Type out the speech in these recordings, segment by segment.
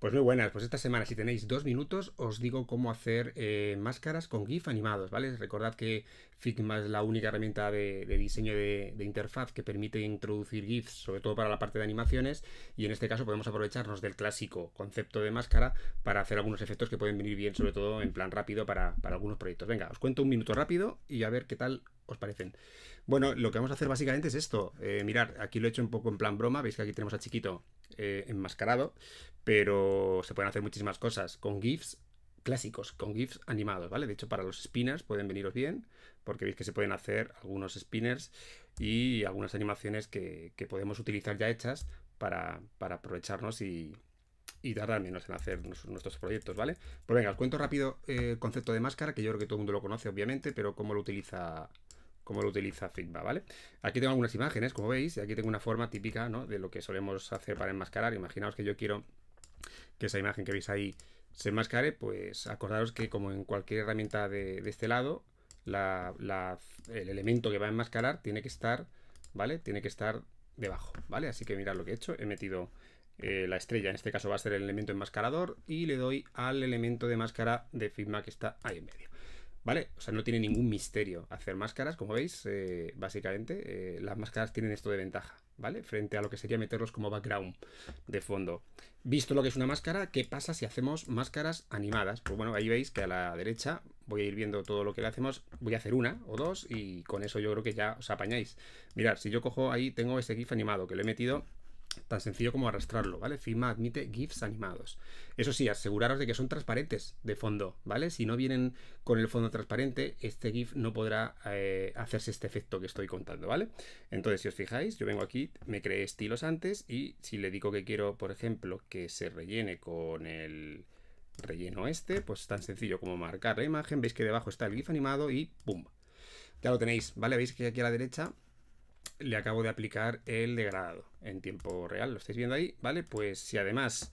Pues muy buenas, pues esta semana si tenéis dos minutos os digo cómo hacer eh, máscaras con GIF animados, ¿vale? Recordad que Figma es la única herramienta de, diseño de, interfaz que permite introducir GIFs, sobre todo para la parte de animaciones, y en este caso podemos aprovecharnos del clásico concepto de máscara para hacer algunos efectos que pueden venir bien, sobre todo en plan rápido para, algunos proyectos. Venga, os cuento un minuto rápido y a ver qué tal os parecen. Bueno, lo que vamos a hacer básicamente es esto. Eh, mirad, aquí lo he hecho un poco en plan broma, veis que aquí tenemos a Chiquito eh, enmascarado, pero se pueden hacer muchísimas cosas con GIFs clásicos, con GIFs animados, ¿vale? De hecho, para los spinners pueden veniros bien, porque veis que se pueden hacer algunos spinners y algunas animaciones que, podemos utilizar ya hechas para, aprovecharnos y, y tardar menos en hacer nuestros proyectos, ¿vale? Pues venga, os cuento rápido eh, el concepto de máscara, que yo creo que todo el mundo lo conoce, obviamente, pero cómo lo utiliza cómo lo utiliza Figma, ¿vale? Aquí tengo algunas imágenes, como veis, y aquí tengo una forma típica ¿no? de lo que solemos hacer para enmascarar. Imaginaos que yo quiero que esa imagen que veis ahí se enmascare, pues acordaros que como en cualquier herramienta de, este lado, el elemento que va a enmascarar tiene que estar, ¿vale? Tiene que estar debajo, ¿vale? Así que mirad lo que he hecho, he metido eh, la estrella, en este caso va a ser el elemento enmascarador y le doy al elemento de máscara de Figma que está ahí en medio. ¿Vale? O sea, no tiene ningún misterio hacer máscaras, como veis, eh, básicamente eh, las máscaras tienen esto de ventaja, ¿vale? Frente a lo que sería meterlos como background de fondo. Visto lo que es una máscara, ¿qué pasa si hacemos máscaras animadas? Pues bueno, ahí veis que a la derecha voy a ir viendo todo lo que le hacemos, voy a hacer una o dos y con eso yo creo que ya os apañáis. Mirad, si yo cojo ahí, tengo ese GIF animado que lo he metido tan sencillo como arrastrarlo, ¿vale? Figma admite GIFs animados. Eso sí, aseguraros de que son transparentes de fondo, ¿vale? Si no vienen con el fondo transparente, este GIF no podrá eh, hacerse este efecto que estoy contando, ¿vale? Entonces, si os fijáis, yo vengo aquí, me creé estilos antes y si le digo que quiero, por ejemplo, que se rellene con el relleno este, pues tan sencillo como marcar la imagen, veis que debajo está el GIF animado y ¡pum! Ya lo tenéis, ¿vale? Veis que aquí a la derecha le acabo de aplicar el degradado en tiempo real. Lo estáis viendo ahí, ¿vale? Pues si además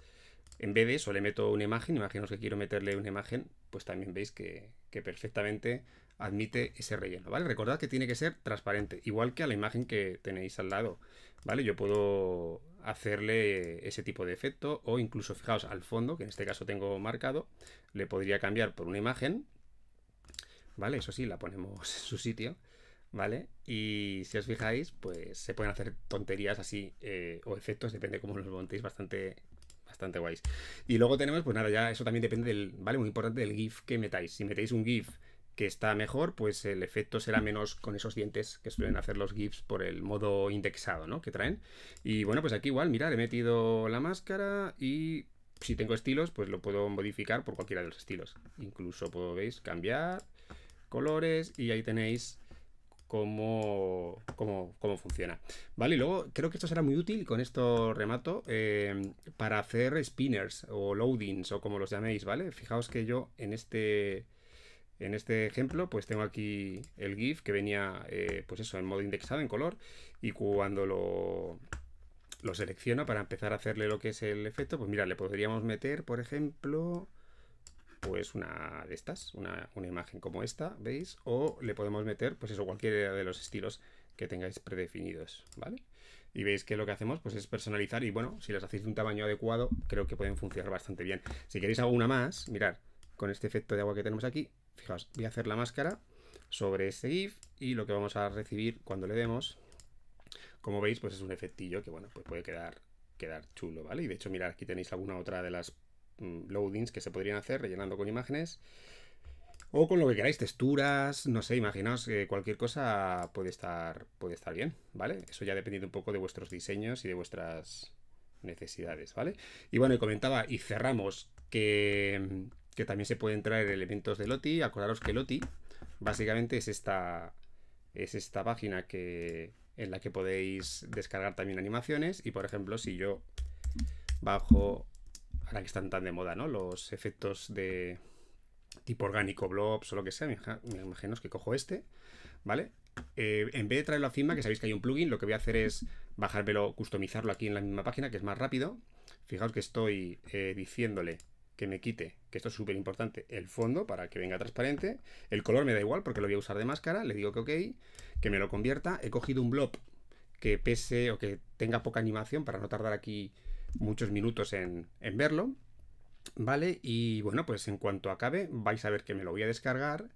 en vez de eso le meto una imagen, imaginaos que quiero meterle una imagen, pues también veis que, perfectamente admite ese relleno, ¿vale? Recordad que tiene que ser transparente, igual que a la imagen que tenéis al lado, ¿vale? Yo puedo hacerle ese tipo de efecto o incluso, fijaos, al fondo, que en este caso tengo marcado, le podría cambiar por una imagen, ¿vale? Eso sí, la ponemos en su sitio ¿vale? Y si os fijáis, pues se pueden hacer tonterías así eh, o efectos, depende cómo los montéis, bastante, bastante guays. Y luego tenemos, pues nada, ya eso también depende del, ¿vale? Muy importante del GIF que metáis. Si metéis un GIF que está mejor, pues el efecto será menos con esos dientes que suelen hacer los GIFs por el modo indexado, ¿no? Que traen. Y bueno, pues aquí igual, mirad, he metido la máscara y si tengo estilos, pues lo puedo modificar por cualquiera de los estilos. Incluso puedo, veis, cambiar colores y ahí tenéis cómo, cómo, funciona. Vale, y luego creo que esto será muy útil, con esto remato, eh, para hacer spinners o loadings o como los llaméis, ¿vale? Fijaos que yo en este... En este ejemplo, pues tengo aquí el GIF que venía, eh, pues eso, en modo indexado, en color, y cuando lo, lo selecciono para empezar a hacerle lo que es el efecto, pues mira, le podríamos meter, por ejemplo, pues una de estas, una, imagen como esta, ¿veis? O le podemos meter, pues eso, cualquiera de los estilos que tengáis predefinidos, ¿vale? Y veis que lo que hacemos pues es personalizar y bueno, si las hacéis de un tamaño adecuado, creo que pueden funcionar bastante bien. Si queréis alguna más, mirad, con este efecto de agua que tenemos aquí, fijaos, voy a hacer la máscara sobre este GIF y lo que vamos a recibir cuando le demos, como veis, pues es un efectillo que bueno, pues puede quedar, quedar chulo, ¿vale? Y de hecho, mirad, aquí tenéis alguna otra de las Mm, loadings que se podrían hacer rellenando con imágenes. O con lo que queráis, texturas, no sé, imaginaos que cualquier cosa puede estar, puede estar bien, ¿vale? Eso ya dependiendo un poco de vuestros diseños y de vuestras necesidades, ¿vale? Y bueno, comentaba y cerramos que, que también se pueden traer elementos de Loti. Acordaros que Loti básicamente es esta, es esta página que, en la que podéis descargar también animaciones y por ejemplo si yo bajo ahora que están tan de moda, ¿no? Los efectos de tipo orgánico, blobs o lo que sea, me imagino que cojo este, ¿vale? Eh, en vez de traerlo a Figma, que sabéis que hay un plugin, lo que voy a hacer es bajármelo, customizarlo aquí en la misma página, que es más rápido. Fijaos que estoy eh, diciéndole que me quite, que esto es súper importante, el fondo para que venga transparente. El color me da igual porque lo voy a usar de máscara, le digo que ok, que me lo convierta. He cogido un blob que pese o que tenga poca animación para no tardar aquí muchos minutos en, verlo. ¿Vale? Y bueno, pues en cuanto acabe, vais a ver que me lo voy a descargar.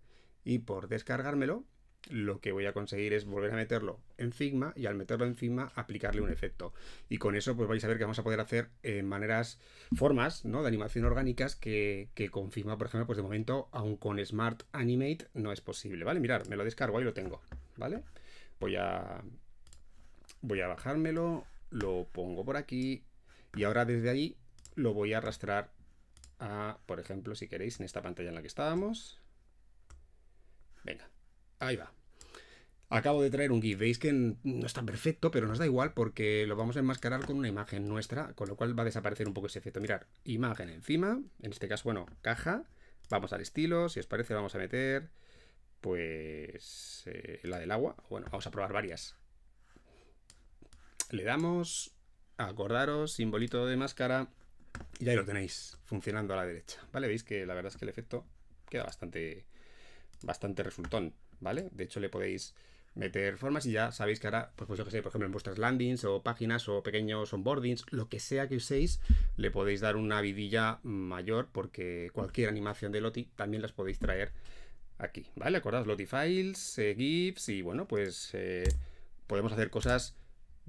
Y por descargármelo, lo que voy a conseguir es volver a meterlo en Figma y al meterlo en Figma aplicarle un efecto. Y con eso pues vais a ver que vamos a poder hacer eh, maneras, formas ¿no? de animación orgánicas que, que con Figma, por ejemplo, pues de momento, aún con Smart Animate no es posible, ¿vale? Mirad, me lo descargo, ahí lo tengo, ¿vale? Voy a, voy a bajármelo, lo pongo por aquí y ahora desde ahí lo voy a arrastrar a, por ejemplo, si queréis, en esta pantalla en la que estábamos. Venga, ahí va. Acabo de traer un GIF. Veis que no está perfecto, pero nos da igual porque lo vamos a enmascarar con una imagen nuestra, con lo cual va a desaparecer un poco ese efecto. Mirar, imagen encima, en este caso, bueno, caja. Vamos al estilo, si os parece, vamos a meter pues eh, la del agua. Bueno, vamos a probar varias. Le damos acordaros, simbolito de máscara, y ahí lo tenéis funcionando a la derecha, ¿vale? Veis que la verdad es que el efecto queda bastante, bastante resultón, ¿vale? De hecho le podéis meter formas y ya sabéis que ahora, pues, pues por ejemplo, en vuestras landings o páginas o pequeños onboardings, lo que sea que uséis, le podéis dar una vidilla mayor porque cualquier animación de Loti también las podéis traer aquí, ¿vale? Acordad, Loti Files, eh, GIFs y bueno, pues eh, podemos hacer cosas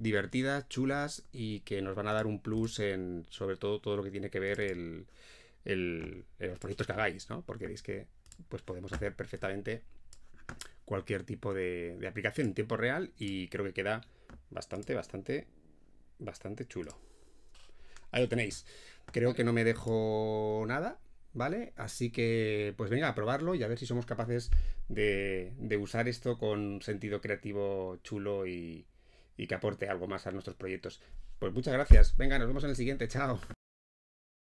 divertidas, chulas y que nos van a dar un plus en sobre todo todo lo que tiene que ver el, los proyectos que hagáis, ¿no? Porque veis que pues podemos hacer perfectamente cualquier tipo de, aplicación en tiempo real y creo que queda bastante, bastante, bastante chulo. Ahí lo tenéis. Creo que no me dejo nada, ¿vale? Así que, pues venga, a probarlo y a ver si somos capaces de usar esto con sentido creativo chulo y, y que aporte algo más a nuestros proyectos. Pues muchas gracias. Venga, nos vemos en el siguiente. Chao.